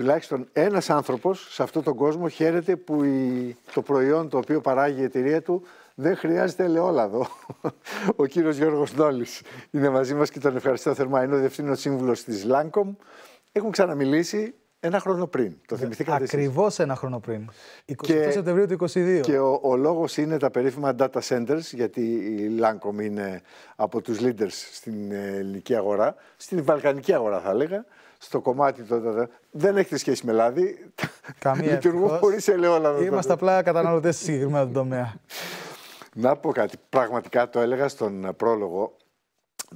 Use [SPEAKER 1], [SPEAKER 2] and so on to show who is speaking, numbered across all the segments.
[SPEAKER 1] τουλάχιστον ένας άνθρωπος σε αυτόν τον κόσμο χαίρεται που η, το προϊόν το οποίο παράγει η εταιρεία του δεν χρειάζεται ελαιόλαδο. Ο κύριος Γιώργος Νόλης είναι μαζί μας και τον ευχαριστώ θερμά. Είναι ο Διευθύνων Σύμβουλος της ΛΑΝΚΟΜ. Έχουμε ξαναμιλήσει ένα χρόνο πριν. Το ναι,
[SPEAKER 2] θυμηθήκατε Ακριβώς ένα χρόνο πριν. 28
[SPEAKER 1] Σεπτεμβρίου του 2022. Και ο, ο λόγος είναι τα περίφημα data centers, γιατί η ΛΑΝΚΟΜ είναι από τους leaders στην ε, ελληνική αγορά, στην βαλκανική αγορά θα έλεγα στο κομμάτι το, δεν έχετε σχέση με λάδι. Καμία Λειτουργούν χωρίς ελαιόλαδο. Είμαστε απλά
[SPEAKER 2] καταναλωτές σε συγκεκριμένο τομέα.
[SPEAKER 1] Να πω κάτι. Πραγματικά το έλεγα στον πρόλογο.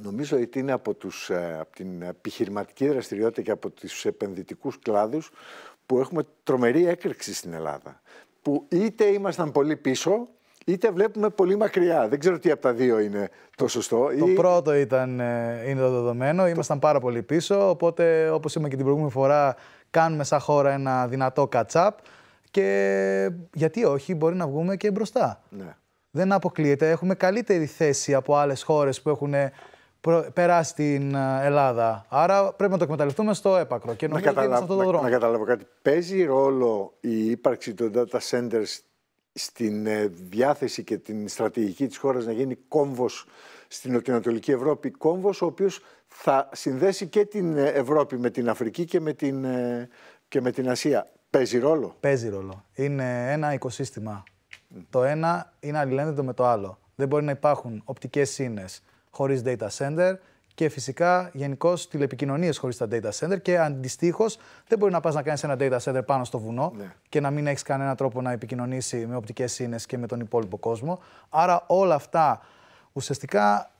[SPEAKER 1] Νομίζω ότι είναι από, τους, ε, από την επιχειρηματική δραστηριότητα και από τους επενδυτικούς κλάδους που έχουμε τρομερή έκρηξη στην Ελλάδα. Που είτε ήμασταν πολύ πίσω, είτε βλέπουμε πολύ μακριά. Δεν ξέρω τι από τα δύο είναι το σωστό. Το πρώτο
[SPEAKER 2] ήταν, ε, είναι το δεδομένο. Ήμασταν πάρα πολύ πίσω. Οπότε, όπως είπαμε και την προηγούμενη φορά, κάνουμε σαν χώρα ένα δυνατό catch-up. Και γιατί όχι, μπορεί να βγούμε και μπροστά. Ναι. Δεν αποκλείεται. Έχουμε καλύτερη θέση από άλλες χώρες που έχουν περάσει την ε, Ελλάδα. Άρα πρέπει να το εκμεταλλευτούμε στο έπακρο. Και να ότι αυτό το δρόμο. Να, να
[SPEAKER 1] καταλάβω κάτι. Παίζει ρόλο η ύπαρξη των data centers στην ε, διάθεση και την στρατηγική της χώρας να γίνει κόμβος στην νοτιοανατολική Ευρώπη, κόμβος ο οποίος θα συνδέσει και την ε, Ευρώπη με την Αφρική και με την, ε, και με την Ασία. Παίζει ρόλο.
[SPEAKER 2] Παίζει ρόλο. Είναι ένα οικοσύστημα. Το ένα είναι αλληλένδετο με το άλλο. Δεν μπορεί να υπάρχουν οπτικές σύνες χωρίς data center, και φυσικά γενικώ τηλεπικοινωνίες χωρίς τα data center. Και αντιστοίχως, δεν μπορεί να πας να κάνεις ένα data center πάνω στο βουνό ναι. και να μην έχεις κανένα τρόπο να επικοινωνήσει με οπτικές ίνε και με τον υπόλοιπο κόσμο. Άρα όλα αυτά ουσιαστικά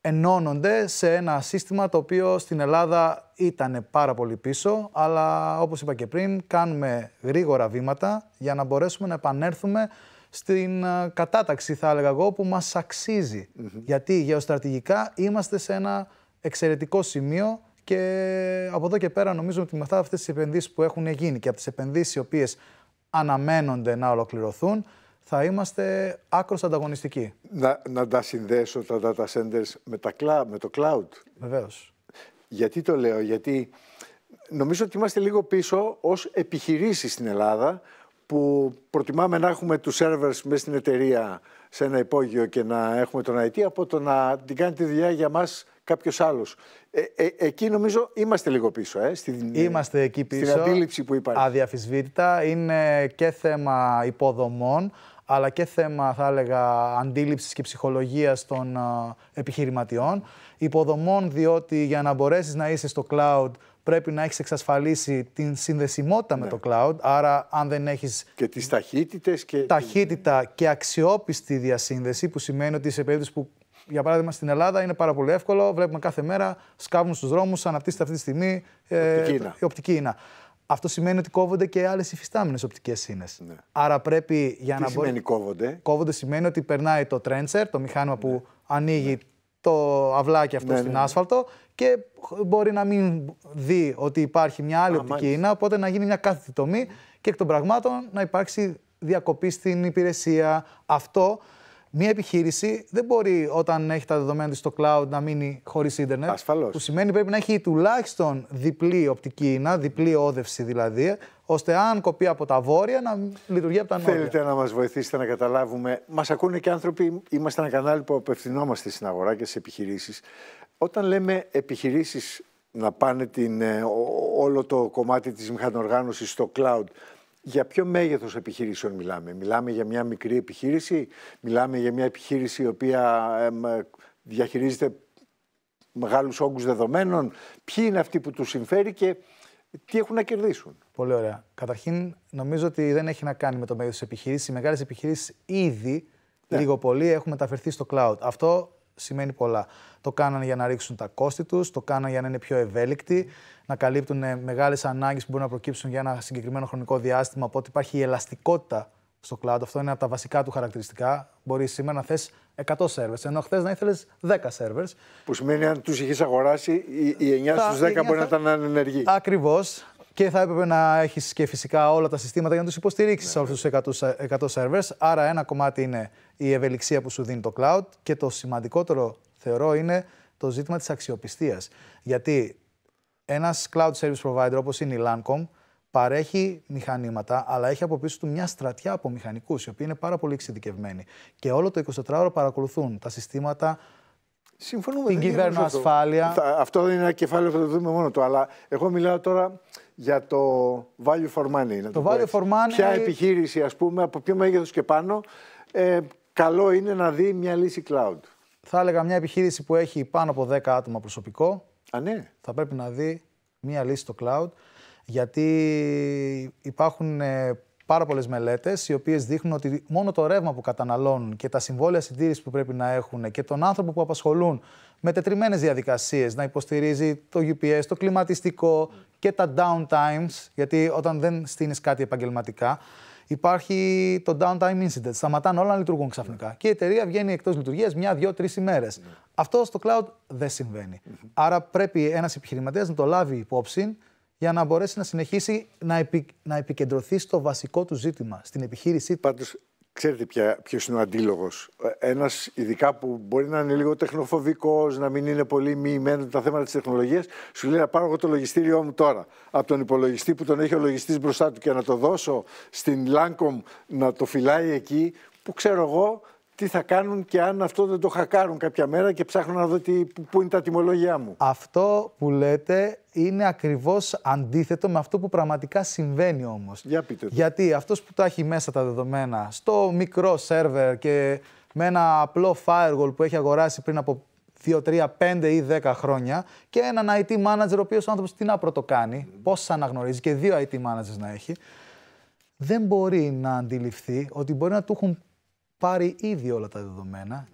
[SPEAKER 2] ενώνονται σε ένα σύστημα το οποίο στην Ελλάδα ήταν πάρα πολύ πίσω, αλλά όπως είπα και πριν, κάνουμε γρήγορα βήματα για να μπορέσουμε να επανέλθουμε στην ε, κατάταξη, θα έλεγα εγώ, που μας αξίζει. Γιατί γεωστρατηγικά είμαστε σε ένα εξαιρετικό σημείο και από εδώ και πέρα νομίζω ότι μετά αυτές τις επενδύσεις που έχουν γίνει και από τις επενδύσεις οι οποίες αναμένονται να ολοκληρωθούν, θα είμαστε άκρως ανταγωνιστικοί.
[SPEAKER 1] Να, να τα συνδέσω τα data centers με, με το cloud. Βεβαίως. Γιατί το λέω, γιατί νομίζω ότι είμαστε λίγο πίσω ως επιχειρήσεις στην Ελλάδα που προτιμάμε να έχουμε τους servers μέσα στην εταιρεία σε ένα υπόγειο και να έχουμε τον IT από το να την κάνει τη δουλειά για μας κάποιος άλλος. Ε, ε, εκεί νομίζω είμαστε λίγο πίσω. Ε, στην, είμαστε εκεί πίσω. Στην αντίληψη που υπάρχει.
[SPEAKER 2] Αδιαφυσβήτητα. Είναι και θέμα υποδομών, αλλά και θέμα, θα έλεγα, αντίληψης και ψυχολογίας των ε, επιχειρηματιών. Υποδομών, διότι για να μπορέσεις να είσαι στο cloud πρέπει να έχεις εξασφαλίσει την συνδεσιμότητα ναι. με το cloud. Άρα, αν δεν έχεις... και τις ταχύτητες και. Ταχύτητα και αξιόπιστη διασύνδεση, που σημαίνει ότι σε περίπτωση που για παράδειγμα στην Ελλάδα είναι πάρα πολύ εύκολο. Βλέπουμε κάθε μέρα, σκάβουν στους δρόμους, αναπτύσσεται αυτή τη στιγμή ε, η οπτική ίνα. Αυτό σημαίνει ότι κόβονται και άλλες υφιστάμενες οπτικές ίνε. Ναι. Άρα πρέπει για να μπορεί. Τι σημαίνει κόβονται. Κόβονται σημαίνει ότι περνάει το τρέντσερ, το μηχάνημα που ναι. ανοίγει ναι το αυλάκι αυτό ναι, στην ναι, ναι. άσφαλτο και μπορεί να μην δει ότι υπάρχει μια άλλη οπτική οπότε να γίνει μια κάθετη τομή και εκ των πραγμάτων να υπάρξει διακοπή στην υπηρεσία. Αυτό Μία επιχείρηση δεν μπορεί όταν έχει τα δεδομένα της στο cloud να μείνει χωρίς ίντερνετ. Ασφαλώς. Που σημαίνει πρέπει να έχει τουλάχιστον διπλή οπτική ίνα, διπλή όδευση δηλαδή, ώστε αν κοπεί από τα βόρεια να λειτουργεί από τα νότια. Θέλετε
[SPEAKER 1] να μας βοηθήσετε να καταλάβουμε. Μας ακούνε και άνθρωποι. Είμαστε ένα κανάλι που απευθυνόμαστε στην αγορά και στις επιχειρήσεις. Όταν λέμε επιχειρήσεις να πάνε την, ε, όλο το κομμάτι της μηχανοργάνωσης στο cloud για ποιο μέγεθος επιχειρήσεων μιλάμε. Μιλάμε για μια μικρή επιχείρηση, μιλάμε για μια επιχείρηση η οποία διαχειρίζεται μεγάλους όγκους δεδομένων. Ποιοι είναι αυτοί που τους συμφέρει και τι έχουν να
[SPEAKER 2] κερδίσουν. Πολύ ωραία. Καταρχήν, νομίζω ότι δεν έχει να κάνει με το μέγεθος της επιχείρησης. Οι μεγάλες επιχείρησεις ήδη ναι. λίγο πολύ έχουν μεταφερθεί στο cloud. Αυτό σημαίνει πολλά. Το κάνανε για να ρίξουν τα κόστη τους, το κάνανε για να είναι πιο ευέλικτοι, να καλύπτουν ε, μεγάλες ανάγκες που μπορούν να προκύψουν για ένα συγκεκριμένο χρονικό διάστημα. Οπότε υπάρχει η ελαστικότητα στο cloud. Αυτό είναι από τα βασικά του χαρακτηριστικά. Μπορείς σήμερα να θες 100 servers, ενώ χθες να ήθελες 10 servers. Που σημαίνει
[SPEAKER 1] αν τους είχες αγοράσει, οι 9 στου 10 μπορεί να ήταν ανενεργοί. Ακριβώς
[SPEAKER 2] και θα έπρεπε να έχεις και φυσικά όλα τα συστήματα για να τους υποστηρίξεις ναι. όλους τους 100, 100 servers. Άρα, ένα κομμάτι είναι η ευελιξία που σου δίνει το cloud και το σημαντικότερο θεωρώ είναι το ζήτημα της αξιοπιστίας. Γιατί ένας cloud service provider όπως είναι η Lancom παρέχει μηχανήματα, αλλά έχει από πίσω του μια στρατιά από μηχανικούς, οι οποίοι είναι πάρα πολύ εξειδικευμένοι. Και όλο το 24ωρο παρακολουθούν τα συστήματα Συμφωνούμε. Την ασφάλεια
[SPEAKER 1] Αυτό δεν είναι ένα κεφάλαιο που θα το δούμε μόνο του. Αλλά εγώ μιλάω τώρα για το value for money. το, το value for money. Ποια επιχείρηση, ας πούμε, από ποιο μέγεθος και πάνω, ε, καλό είναι να δει μια λύση cloud. Θα έλεγα μια επιχείρηση που έχει πάνω από
[SPEAKER 2] 10 άτομα προσωπικό. Α, ναι. Θα πρέπει να δει μια λύση στο cloud. Γιατί υπάρχουν ε, πάρα πολλές μελέτες, οι οποίες δείχνουν ότι μόνο το ρεύμα που καταναλώνουν και τα συμβόλαια συντήρησης που πρέπει να έχουν και τον άνθρωπο που απασχολούν με τετριμένες διαδικασίες, να υποστηρίζει το UPS, το κλιματιστικό και τα downtimes, γιατί όταν δεν στείνεις κάτι επαγγελματικά, υπάρχει το downtime incident. Σταματάνε όλα να λειτουργούν ξαφνικά. Και η εταιρεία βγαίνει εκτός λειτουργίας μια, δύο, τρεις ημέρες. Ναι. Αυτό στο cloud δεν συμβαινει Άρα πρέπει ένας επιχειρηματίας να το λάβει υπόψη για να μπορέσει να συνεχίσει να, να επικεντρωθεί στο βασικό του ζήτημα, στην επιχείρησή του. Πάντως,
[SPEAKER 1] ξέρετε ποιος είναι ο αντίλογος. Ε, Ένας ειδικά που μπορεί να είναι λίγο τεχνοφοβικός, να μην είναι πολύ μοιημένο τα θέματα της τεχνολογίας, σου λέει να πάρω εγώ το λογιστήριό μου τώρα. Από τον υπολογιστή που τον έχει ο λογιστής μπροστά του και να το δώσω στην ΛΑΝΚΟΜ να το φυλάει εκεί, που ξέρω εγώ τι θα κάνουν και αν αυτό δεν το χακάρουν κάποια μέρα και ψάχνω να δω τι, πού είναι τα τιμολόγια μου.
[SPEAKER 2] Αυτό που λέτε είναι ακριβώς αντίθετο με αυτό που πραγματικά συμβαίνει όμως. Για πείτε το. Γιατί αυτός που τα έχει μέσα τα δεδομένα στο μικρό σερβερ και με ένα απλό firewall που έχει αγοράσει πριν από 2, 3, 5 ή 10 χρόνια και έναν IT manager ο οποίος ο άνθρωπος τι να πρωτοκάνει, πώς αναγνωρίζει και δύο IT managers να έχει, δεν μπορεί να αντιληφθεί ότι μπορεί να του έχουν πάρει ήδη όλα τα δεδομένα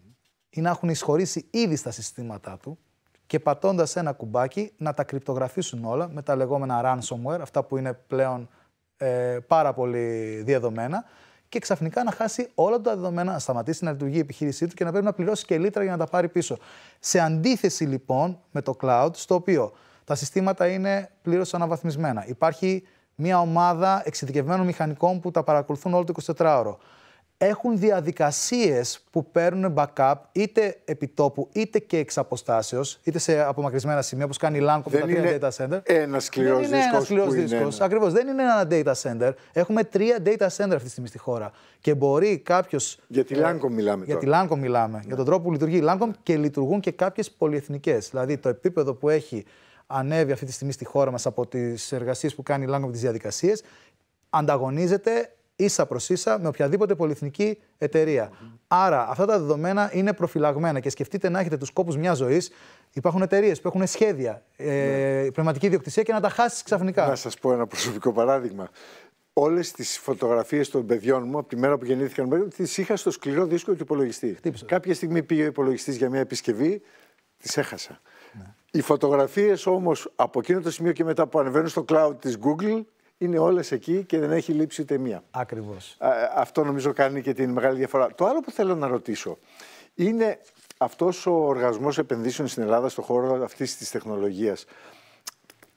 [SPEAKER 2] ή να έχουν εισχωρήσει ήδη στα συστήματά του και πατώντας ένα κουμπάκι να τα κρυπτογραφήσουν όλα με τα λεγόμενα ransomware, αυτά που είναι πλέον ε, πάρα πολύ διαδομένα και ξαφνικά να χάσει όλα τα δεδομένα, να σταματήσει να λειτουργεί η επιχείρησή του και να πρέπει να πληρώσει και λίτρα για να τα πάρει πίσω. Σε αντίθεση λοιπόν με το cloud, στο οποίο τα συστήματα είναι πλήρως αναβαθμισμένα. Υπάρχει μια ομάδα εξειδικευμένων μηχανικών που τα παρακολουθούν όλο το 24ωρο έχουν διαδικασίες που παίρνουν backup είτε επί τόπου είτε και εξ αποστάσεως, είτε σε απομακρυσμένα σημεία όπως κάνει η LAN τα τρία data
[SPEAKER 1] center. Ένας σκληρός δίσκο. ένας δίσκος. δίσκο.
[SPEAKER 2] Ακριβώς, δεν είναι ένα data center. Έχουμε τρία data center αυτή τη στιγμή στη χώρα. Και μπορεί κάποιος.
[SPEAKER 1] Για τη Lancom ε, μιλάμε. Για τη
[SPEAKER 2] Lancom μιλάμε. Ναι. Για τον τρόπο που λειτουργεί η Lancom και λειτουργούν και κάποιες πολυεθνικές. Δηλαδή το επίπεδο που έχει ανέβει αυτή τη στιγμή στη χώρα μας από τις εργασίες που κάνει η Lancom τις διαδικασίες ανταγωνίζεται ίσα προς ίσα με οποιαδήποτε πολυεθνική Άρα αυτά τα δεδομένα είναι προφυλαγμένα και σκεφτείτε να έχετε τους κόπου μιας ζωής. Υπάρχουν εταιρείες που έχουν σχέδια
[SPEAKER 1] ε, ναι. πνευματική ιδιοκτησία και να τα χάσεις ξαφνικά. Να σας πω ένα προσωπικό παράδειγμα. Όλες τις φωτογραφίες των παιδιών μου από τη μέρα που γεννήθηκαν, τις είχα στο σκληρό δίσκο του υπολογιστή. Κάποια στιγμή πήγε ο υπολογιστής για μια επισκευή, τις έχασα. Ναι. Οι φωτογραφίες όμως από εκείνο το σημείο και μετά που ανεβαίνουν στο cloud της Google είναι όλες εκεί και δεν έχει λείψει ούτε μία. Ακριβώς. Ε, αυτό νομίζω κάνει και την μεγάλη διαφορά. Το άλλο που θέλω να ρωτήσω είναι αυτός ο οργασμός επενδύσεων στην Ελλάδα στον χώρο αυτής της τεχνολογίας.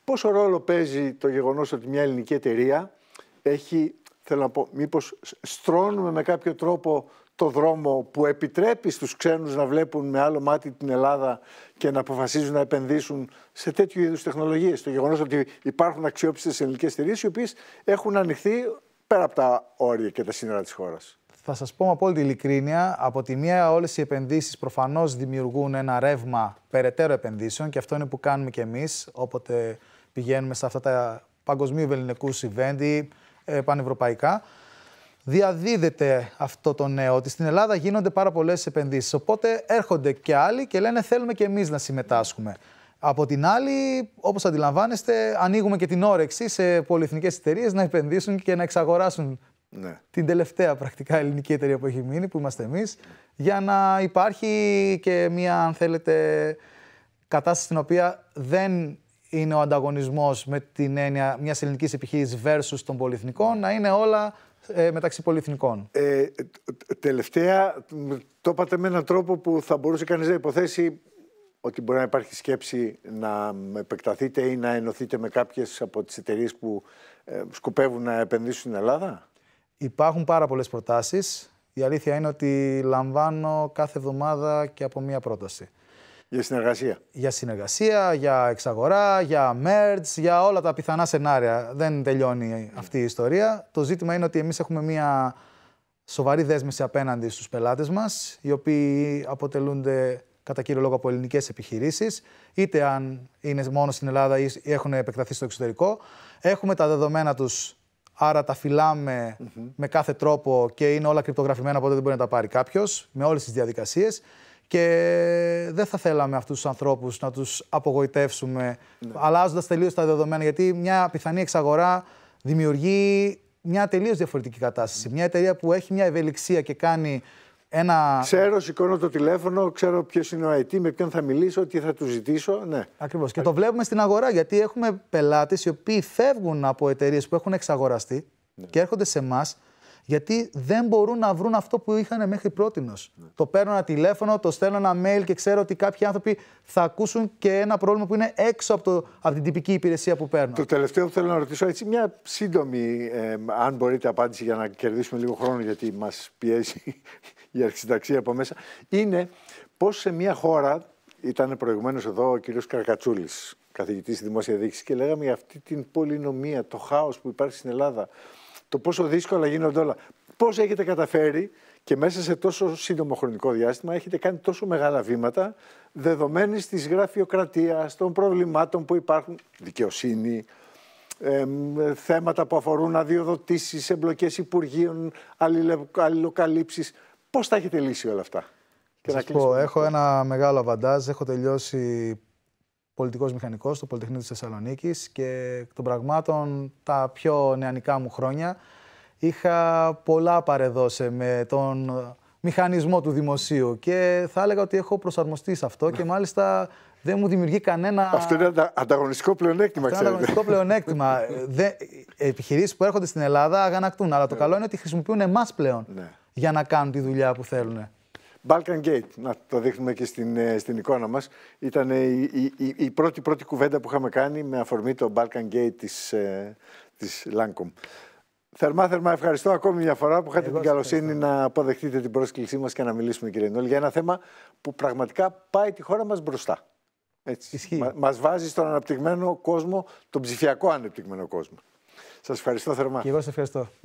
[SPEAKER 1] Πόσο ρόλο παίζει το γεγονός ότι μια ελληνική εταιρεία έχει, θέλω να πω, μήπως στρώνουμε με κάποιο τρόπο το δρόμο που επιτρέπει στους ξένους να βλέπουν με άλλο μάτι την Ελλάδα και να αποφασίζουν να επενδύσουν σε τέτοιου είδους τεχνολογίες. Το γεγονός ότι υπάρχουν αξιόπιστες ελληνικές εταιρείες οι οποίες έχουν ανοιχθεί πέρα από τα όρια και τα σύνορα της χώρας.
[SPEAKER 2] Θα σας πω με απόλυτη ειλικρίνεια, από τη μία όλες οι επενδύσεις προφανώς δημιουργούν ένα ρεύμα περαιτέρω επενδύσεων και αυτό είναι που κάνουμε κι εμείς όποτε πηγαίνουμε σε αυτά τα παγκοσμίου ελληνικού event ε, πανευρωπαϊκά διαδίδεται αυτό το νέο, ότι στην Ελλάδα γίνονται πάρα πολλές επενδύσεις. Οπότε έρχονται και άλλοι και λένε θέλουμε και εμείς να συμμετάσχουμε. Από την άλλη, όπως αντιλαμβάνεστε, ανοίγουμε και την όρεξη σε πολυεθνικές εταιρείες να επενδύσουν και να εξαγοράσουν ναι. την τελευταία πρακτικά ελληνική εταιρεία που έχει μείνει, που είμαστε εμείς, για να υπάρχει και μια, αν θέλετε, κατάσταση στην οποία δεν είναι ο ανταγωνισμός με την έννοια μιας ελληνικής επιχείρησης versus των πολυεθνικών, να είναι όλα ε, μεταξύ πολυεθνικών.
[SPEAKER 1] Ε, τελευταία, το είπατε με έναν τρόπο που θα μπορούσε κανείς να υποθέσει ότι μπορεί να υπάρχει σκέψη να επεκταθείτε ή να ενωθείτε με καποιες από τις εταιρείες που ε, σκοπεύουν να επενδύσουν στην Ελλάδα. Υπάρχουν πάρα πολλες προτασεις Η αλήθεια
[SPEAKER 2] είναι ότι λαμβάνω κάθε εβδομάδα και από μία πρόταση.
[SPEAKER 1] Για συνεργασία. Για
[SPEAKER 2] συνεργασία, για εξαγορά, για merge, για όλα τα πιθανά σενάρια. Δεν τελειώνει αυτή η ιστορία. Το ζήτημα είναι ότι εμείς έχουμε μία σοβαρή δέσμευση απέναντι στους πελάτες μας, οι οποίοι αποτελούνται κατά κύριο λόγο από ελληνικές επιχειρήσεις, είτε αν είναι μόνο στην Ελλάδα ή έχουν επεκταθεί στο εξωτερικό. Έχουμε τα δεδομένα τους, άρα τα φυλαμε με κάθε τρόπο και είναι όλα κρυπτογραφημένα, οπότε δεν μπορεί να τα πάρει κάποιος, με όλες τις διαδικασίες και δεν θα θέλαμε αυτούς τους ανθρώπους να τους απογοητεύσουμε, ναι. αλλάζοντας τελείως τα δεδομένα. Γιατί μια πιθανή εξαγορά δημιουργεί μια τελείως διαφορετική κατάσταση. Μια εταιρεία που έχει μια ευελιξία και κάνει
[SPEAKER 1] ένα. Ξέρω, σηκώνω το τηλέφωνο, ξέρω ποιος είναι ο IT, με ποιον θα μιλήσω, τι θα τους ζητήσω. Ναι. Ακριβώς.
[SPEAKER 2] Και το βλέπουμε στην αγορά γιατί έχουμε πελάτες οι οποίοι φεύγουν από εταιρείες που έχουν εξαγοραστεί ναι. και έρχονται σε εμάς γιατί δεν μπορούν να βρουν αυτό που είχαν μέχρι πρώτη. Ναι. Το παίρνω ένα τηλέφωνο, το στέλνω ένα mail και ξέρω ότι κάποιοι άνθρωποι θα ακούσουν
[SPEAKER 1] και ένα πρόβλημα που είναι έξω από, την τυπική υπηρεσία που παίρνω. Το τελευταίο που θέλω να ρωτήσω, έτσι, μια σύντομη, αν μπορείτε, απάντηση για να κερδίσουμε λίγο χρόνο, γιατί μας πιέζει η αρχισυνταξία από μέσα, είναι πώς σε μια χώρα. Ήταν προηγουμένως εδώ ο κ. Καρκατσούλης, καθηγητής στη δημόσια διοίκηση, και λέγαμε για αυτή την πολυνομία, το χάος που υπάρχει στην Ελλάδα το πόσο δύσκολα γίνονται όλα. Πώς έχετε καταφέρει και μέσα σε τόσο σύντομο χρονικό διάστημα έχετε κάνει τόσο μεγάλα βήματα δεδομένης της γραφειοκρατίας, των προβλημάτων που υπάρχουν, δικαιοσύνη, ε, θέματα που αφορούν αδειοδοτήσεις, εμπλοκές υπουργείων, αλληλοκαλύψεις. Πώς τα έχετε λύσει όλα αυτά, και πω, έχω
[SPEAKER 2] ένα μεγάλο βαντάζ, Έχω τελειώσει πολιτικός μηχανικός στο Πολυτεχνείο της Θεσσαλονίκης και των πραγμάτων τα πιο νεανικά μου χρόνια είχα πολλά παρεδώσει με τον μηχανισμό του δημοσίου και θα έλεγα ότι έχω προσαρμοστεί σε αυτό και μάλιστα δεν μου δημιουργεί κανένα. Αυτό
[SPEAKER 1] είναι ανταγωνιστικό πλεονέκτημα, ξέρετε. Ανταγωνιστικό
[SPEAKER 2] πλεονέκτημα. Δε... Επιχειρήσεις που έρχονται στην Ελλάδα αγανακτούν, αλλά το ναι. καλό είναι ότι χρησιμοποιούν εμάς πλέον ναι. για να κάνουν τη δουλειά που θέλουν.
[SPEAKER 1] Balkan Gate, να το δείχνουμε και στην, ε, στην εικόνα μας, ήταν η, η, η, πρώτη, πρώτη κουβέντα που είχαμε κάνει με αφορμή το Balkan Gate της, ε, της Lancome. Θερμά, θερμά ευχαριστώ ακόμη μια φορά που είχατε την καλοσύνη να αποδεχτείτε την πρόσκλησή μας και να μιλήσουμε κύριε Νόλη για ένα θέμα που πραγματικά πάει τη χώρα μας μπροστά. Έτσι. Μα, μας βάζει στον αναπτυγμένο κόσμο, τον ψηφιακό ανεπτυγμένο κόσμο. Σας ευχαριστώ θερμά. Και εγώ σας
[SPEAKER 2] ευχαριστώ.